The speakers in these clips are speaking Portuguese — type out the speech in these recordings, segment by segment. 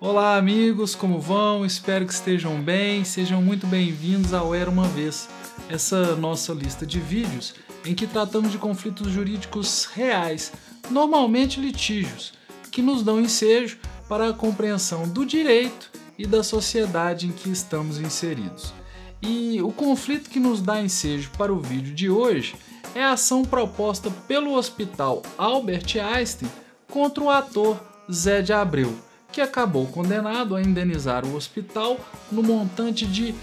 Olá, amigos, como vão? Espero que estejam bem. Sejam muito bem-vindos ao Era uma Vez, essa nossa lista de vídeos em que tratamos de conflitos jurídicos reais, normalmente litígios, que nos dão ensejo para a compreensão do direito e da sociedade em que estamos inseridos. E o conflito que nos dá ensejo para o vídeo de hoje é a ação proposta pelo Hospital Albert Einstein contra o ator Zé de Abreu que acabou condenado a indenizar o hospital no montante de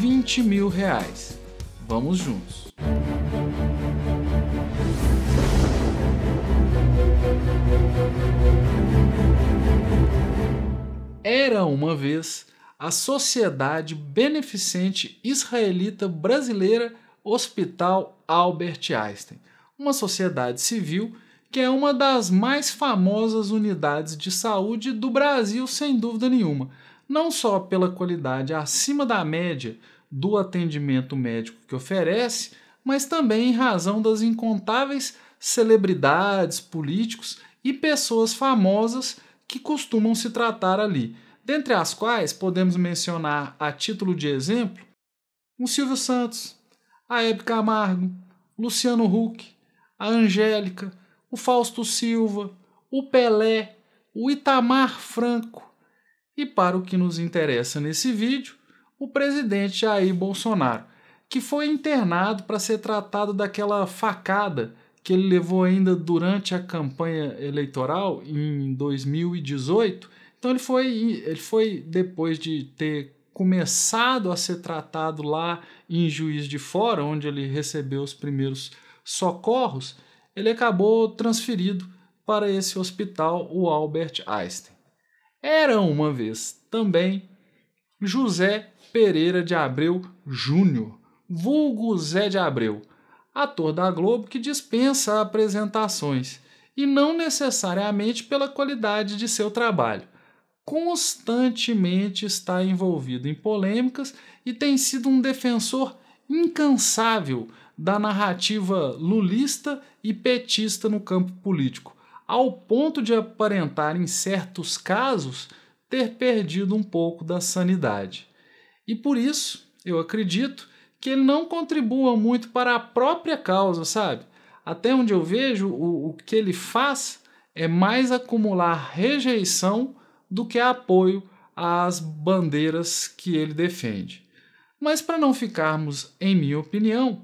20 mil reais. Vamos juntos. Era uma vez a Sociedade Beneficente Israelita Brasileira Hospital Albert Einstein, uma sociedade civil que é uma das mais famosas unidades de saúde do Brasil, sem dúvida nenhuma. Não só pela qualidade acima da média do atendimento médico que oferece, mas também em razão das incontáveis celebridades, políticos e pessoas famosas que costumam se tratar ali, dentre as quais podemos mencionar, a título de exemplo, o Silvio Santos, a Hebe Camargo, Luciano Huck, a Angélica, o Fausto Silva, o Pelé, o Itamar Franco e, para o que nos interessa nesse vídeo, o presidente Jair Bolsonaro, que foi internado para ser tratado daquela facada que ele levou ainda durante a campanha eleitoral em 2018. Então ele foi, ele foi depois de ter começado a ser tratado lá em Juiz de Fora, onde ele recebeu os primeiros socorros, ele acabou transferido para esse hospital, o Albert Einstein. Era uma vez também José Pereira de Abreu Júnior, vulgo Zé de Abreu, ator da Globo que dispensa apresentações, e não necessariamente pela qualidade de seu trabalho. Constantemente está envolvido em polêmicas e tem sido um defensor incansável da narrativa lulista e petista no campo político, ao ponto de aparentar, em certos casos, ter perdido um pouco da sanidade. E por isso, eu acredito que ele não contribua muito para a própria causa, sabe? Até onde eu vejo, o, o que ele faz é mais acumular rejeição do que apoio às bandeiras que ele defende. Mas para não ficarmos, em minha opinião,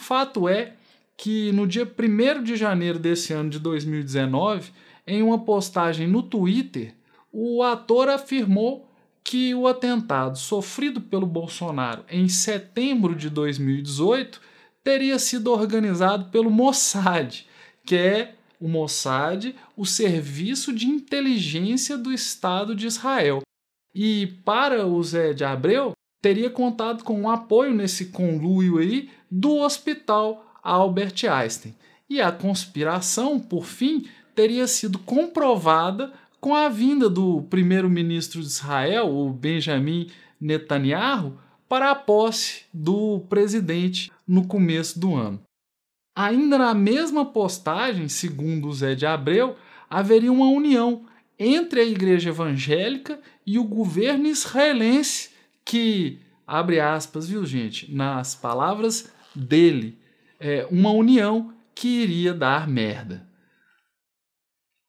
Fato é que no dia 1 de janeiro desse ano de 2019, em uma postagem no Twitter, o ator afirmou que o atentado sofrido pelo Bolsonaro em setembro de 2018 teria sido organizado pelo Mossad, que é o Mossad, o serviço de inteligência do Estado de Israel. E para o Zé de Abreu, teria contado com o apoio nesse conluio aí do Hospital Albert Einstein. E a conspiração, por fim, teria sido comprovada com a vinda do primeiro-ministro de Israel, o Benjamin Netanyahu, para a posse do presidente no começo do ano. Ainda na mesma postagem, segundo Zé de Abreu, haveria uma união entre a Igreja Evangélica e o governo israelense que, abre aspas, viu gente, nas palavras dele, é uma união que iria dar merda.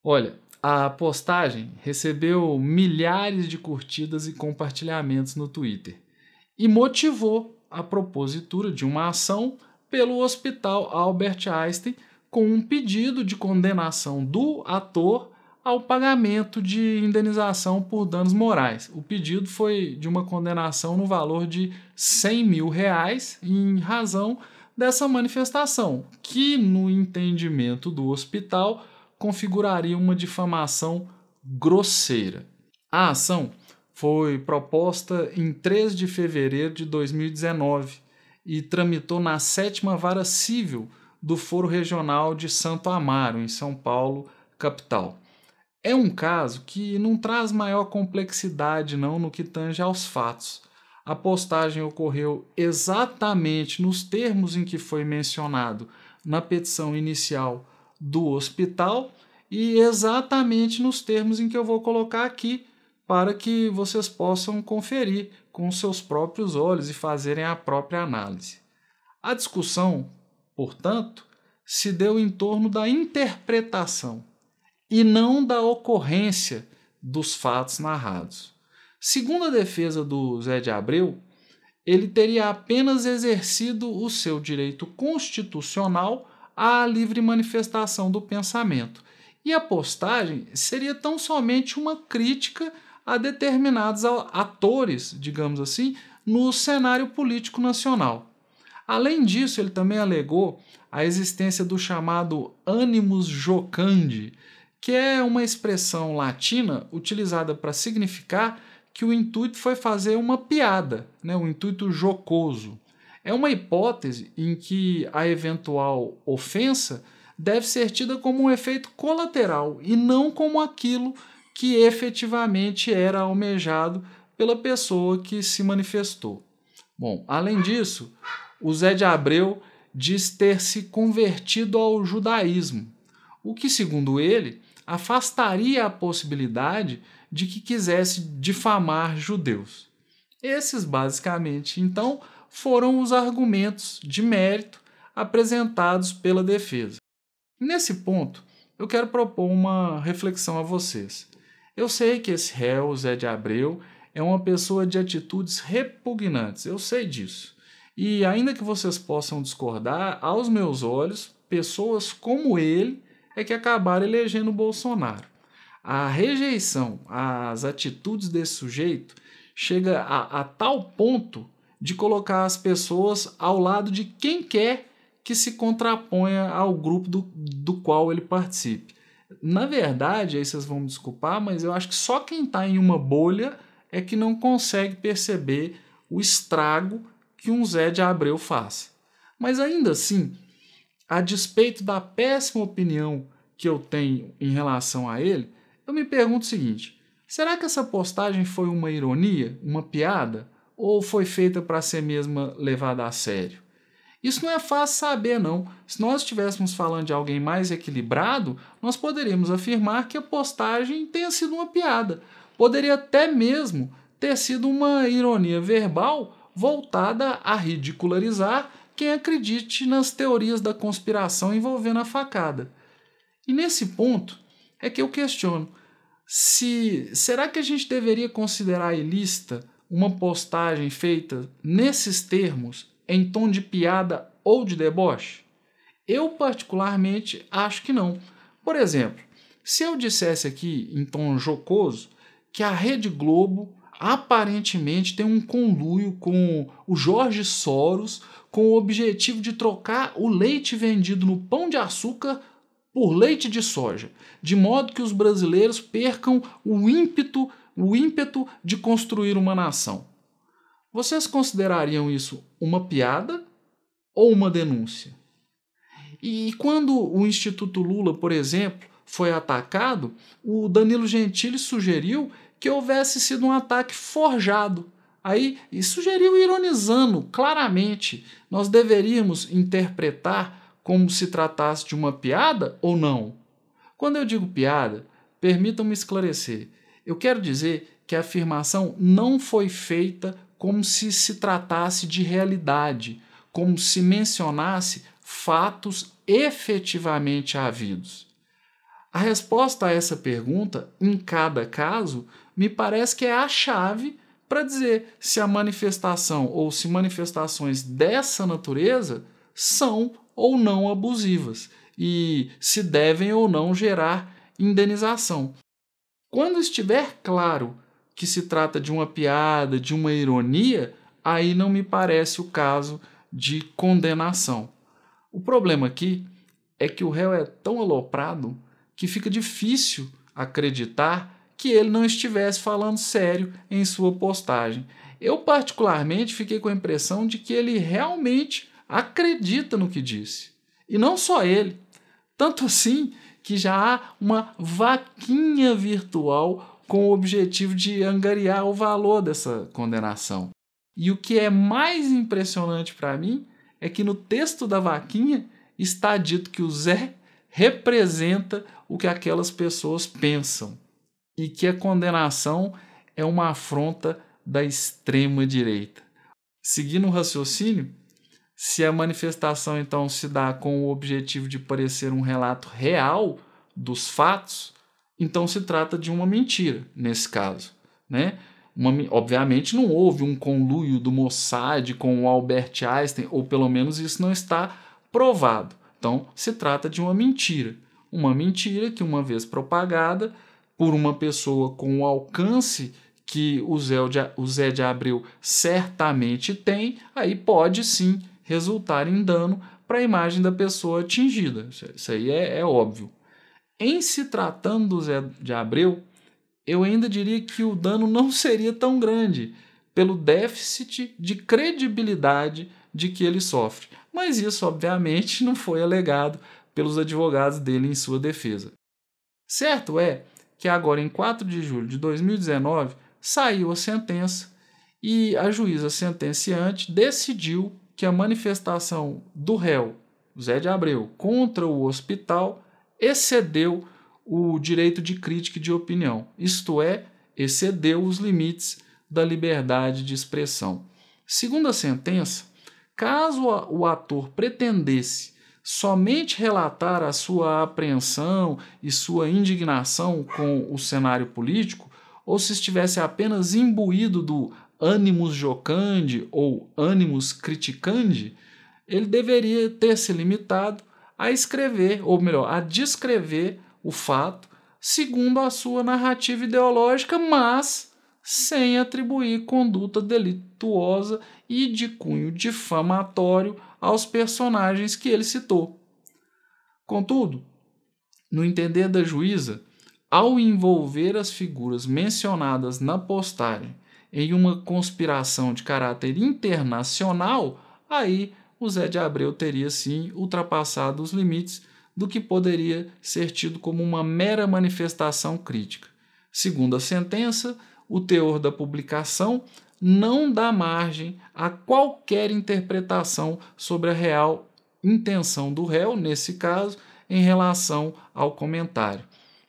Olha, a postagem recebeu milhares de curtidas e compartilhamentos no Twitter e motivou a propositura de uma ação pelo Hospital Albert Einstein com um pedido de condenação do ator ao pagamento de indenização por danos morais. O pedido foi de uma condenação no valor de 100 mil reais em razão dessa manifestação, que, no entendimento do hospital, configuraria uma difamação grosseira. A ação foi proposta em 3 de fevereiro de 2019 e tramitou na sétima vara civil do Foro Regional de Santo Amaro, em São Paulo, capital. É um caso que não traz maior complexidade não no que tange aos fatos. A postagem ocorreu exatamente nos termos em que foi mencionado na petição inicial do hospital e exatamente nos termos em que eu vou colocar aqui para que vocês possam conferir com seus próprios olhos e fazerem a própria análise. A discussão, portanto, se deu em torno da interpretação e não da ocorrência dos fatos narrados. Segundo a defesa do Zé de Abreu, ele teria apenas exercido o seu direito constitucional à livre manifestação do pensamento. E a postagem seria tão somente uma crítica a determinados atores, digamos assim, no cenário político nacional. Além disso, ele também alegou a existência do chamado animus jocandi, que é uma expressão latina utilizada para significar que o intuito foi fazer uma piada, né, um intuito jocoso. É uma hipótese em que a eventual ofensa deve ser tida como um efeito colateral e não como aquilo que efetivamente era almejado pela pessoa que se manifestou. Bom, além disso, o Zé de Abreu diz ter se convertido ao judaísmo, o que, segundo ele, afastaria a possibilidade de que quisesse difamar judeus. Esses, basicamente, então, foram os argumentos de mérito apresentados pela defesa. Nesse ponto, eu quero propor uma reflexão a vocês. Eu sei que esse réu, Zé de Abreu, é uma pessoa de atitudes repugnantes, eu sei disso. E ainda que vocês possam discordar, aos meus olhos, pessoas como ele é que acabaram elegendo o Bolsonaro. A rejeição às atitudes desse sujeito chega a, a tal ponto de colocar as pessoas ao lado de quem quer que se contraponha ao grupo do, do qual ele participe. Na verdade, aí vocês vão me desculpar, mas eu acho que só quem está em uma bolha é que não consegue perceber o estrago que um Zé de Abreu faz. Mas ainda assim, a despeito da péssima opinião que eu tenho em relação a ele, eu me pergunto o seguinte: será que essa postagem foi uma ironia, uma piada, ou foi feita para ser mesma levada a sério? Isso não é fácil saber, não. Se nós estivéssemos falando de alguém mais equilibrado, nós poderíamos afirmar que a postagem tenha sido uma piada. Poderia até mesmo ter sido uma ironia verbal voltada a ridicularizar quem acredite nas teorias da conspiração envolvendo a facada. E nesse ponto é que eu questiono se será que a gente deveria considerar ilícita uma postagem feita nesses termos em tom de piada ou de deboche? Eu particularmente acho que não. Por exemplo, se eu dissesse aqui em tom jocoso que a Rede Globo aparentemente tem um conluio com o Jorge Soros com o objetivo de trocar o leite vendido no pão de açúcar por leite de soja, de modo que os brasileiros percam o ímpeto, o ímpeto de construir uma nação. Vocês considerariam isso uma piada ou uma denúncia? E quando o Instituto Lula, por exemplo, foi atacado, o Danilo Gentili sugeriu que houvesse sido um ataque forjado. Aí, e sugeriu ironizando claramente, nós deveríamos interpretar como se tratasse de uma piada ou não? Quando eu digo piada, permitam-me esclarecer. Eu quero dizer que a afirmação não foi feita como se se tratasse de realidade, como se mencionasse fatos efetivamente havidos. A resposta a essa pergunta, em cada caso, me parece que é a chave para dizer se a manifestação ou se manifestações dessa natureza são ou não abusivas e se devem ou não gerar indenização. Quando estiver claro que se trata de uma piada, de uma ironia, aí não me parece o caso de condenação. O problema aqui é que o réu é tão aloprado que fica difícil acreditar que ele não estivesse falando sério em sua postagem. Eu, particularmente, fiquei com a impressão de que ele realmente acredita no que disse. E não só ele. Tanto assim que já há uma vaquinha virtual com o objetivo de angariar o valor dessa condenação. E o que é mais impressionante para mim é que no texto da vaquinha está dito que o Zé representa o que aquelas pessoas pensam e que a condenação é uma afronta da extrema direita. Seguindo o raciocínio, se a manifestação então se dá com o objetivo de parecer um relato real dos fatos, então se trata de uma mentira nesse caso, né? Uma, obviamente não houve um conluio do Mossad com o Albert Einstein, ou pelo menos isso não está provado. Então, se trata de uma mentira. Uma mentira que, uma vez propagada por uma pessoa com o alcance que o Zé de, o Zé de Abreu certamente tem, aí pode sim resultar em dano para a imagem da pessoa atingida. Isso aí é, é óbvio. Em se tratando do Zé de Abreu, eu ainda diria que o dano não seria tão grande pelo déficit de credibilidade de que ele sofre. Mas isso, obviamente, não foi alegado pelos advogados dele em sua defesa. Certo é que agora, em 4 de julho de 2019, saiu a sentença e a juíza sentenciante decidiu que a manifestação do réu Zé de Abreu contra o hospital excedeu o direito de crítica e de opinião, isto é, excedeu os limites da liberdade de expressão. Segundo a sentença, Caso o ator pretendesse somente relatar a sua apreensão e sua indignação com o cenário político, ou se estivesse apenas imbuído do ânimos jocandi ou ânimos criticandi, ele deveria ter se limitado a escrever, ou melhor, a descrever o fato segundo a sua narrativa ideológica, mas sem atribuir conduta delituosa e de cunho difamatório aos personagens que ele citou. Contudo, no entender da juíza, ao envolver as figuras mencionadas na postagem em uma conspiração de caráter internacional, aí o Zé de Abreu teria sim ultrapassado os limites do que poderia ser tido como uma mera manifestação crítica. Segundo a sentença, o teor da publicação não dá margem a qualquer interpretação sobre a real intenção do réu, nesse caso, em relação ao comentário.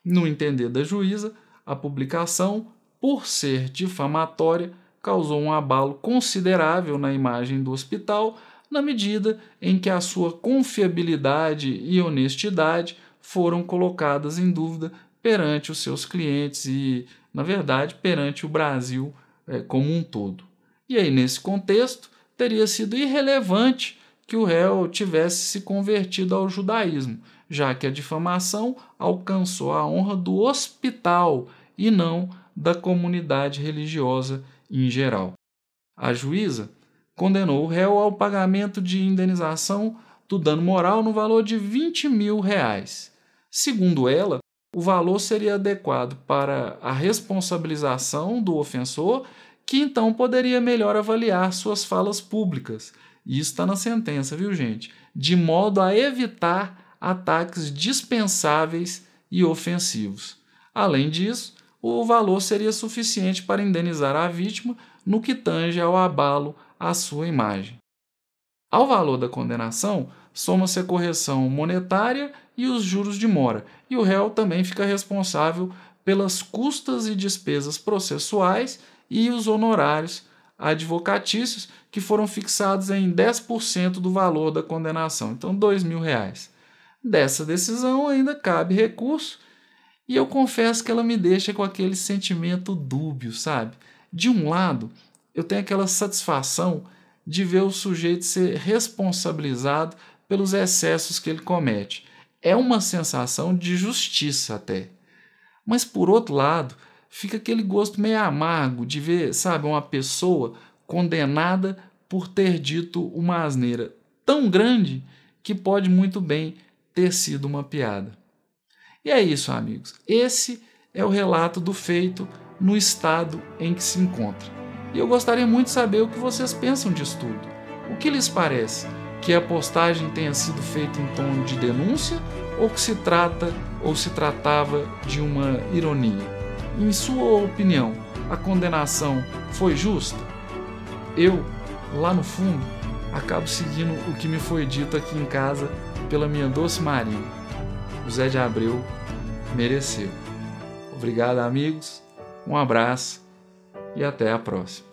No entender da juíza, a publicação, por ser difamatória, causou um abalo considerável na imagem do hospital, na medida em que a sua confiabilidade e honestidade foram colocadas em dúvida perante os seus clientes e, na verdade, perante o Brasil é, como um todo. E aí, nesse contexto, teria sido irrelevante que o réu tivesse se convertido ao judaísmo, já que a difamação alcançou a honra do hospital e não da comunidade religiosa em geral. A juíza condenou o réu ao pagamento de indenização do dano moral no valor de 20 mil reais. Segundo ela, o valor seria adequado para a responsabilização do ofensor, que então poderia melhor avaliar suas falas públicas. Isso está na sentença, viu, gente? De modo a evitar ataques dispensáveis e ofensivos. Além disso, o valor seria suficiente para indenizar a vítima no que tange ao abalo à sua imagem. Ao valor da condenação, soma-se a correção monetária e os juros de mora, e o réu também fica responsável pelas custas e despesas processuais e os honorários advocatícios que foram fixados em 10% do valor da condenação, então dois mil reais. Dessa decisão ainda cabe recurso e eu confesso que ela me deixa com aquele sentimento dúbio, sabe? De um lado, eu tenho aquela satisfação de ver o sujeito ser responsabilizado pelos excessos que ele comete. É uma sensação de justiça até. Mas por outro lado, fica aquele gosto meio amargo de ver, sabe, uma pessoa condenada por ter dito uma asneira tão grande que pode muito bem ter sido uma piada. E é isso, amigos. Esse é o relato do feito no estado em que se encontra. E eu gostaria muito de saber o que vocês pensam disso tudo. O que lhes parece? que a postagem tenha sido feita em tom de denúncia ou que se trata ou se tratava de uma ironia. Em sua opinião, a condenação foi justa? Eu, lá no fundo, acabo seguindo o que me foi dito aqui em casa pela minha doce Maria. José de Abreu mereceu. Obrigado, amigos. Um abraço e até a próxima.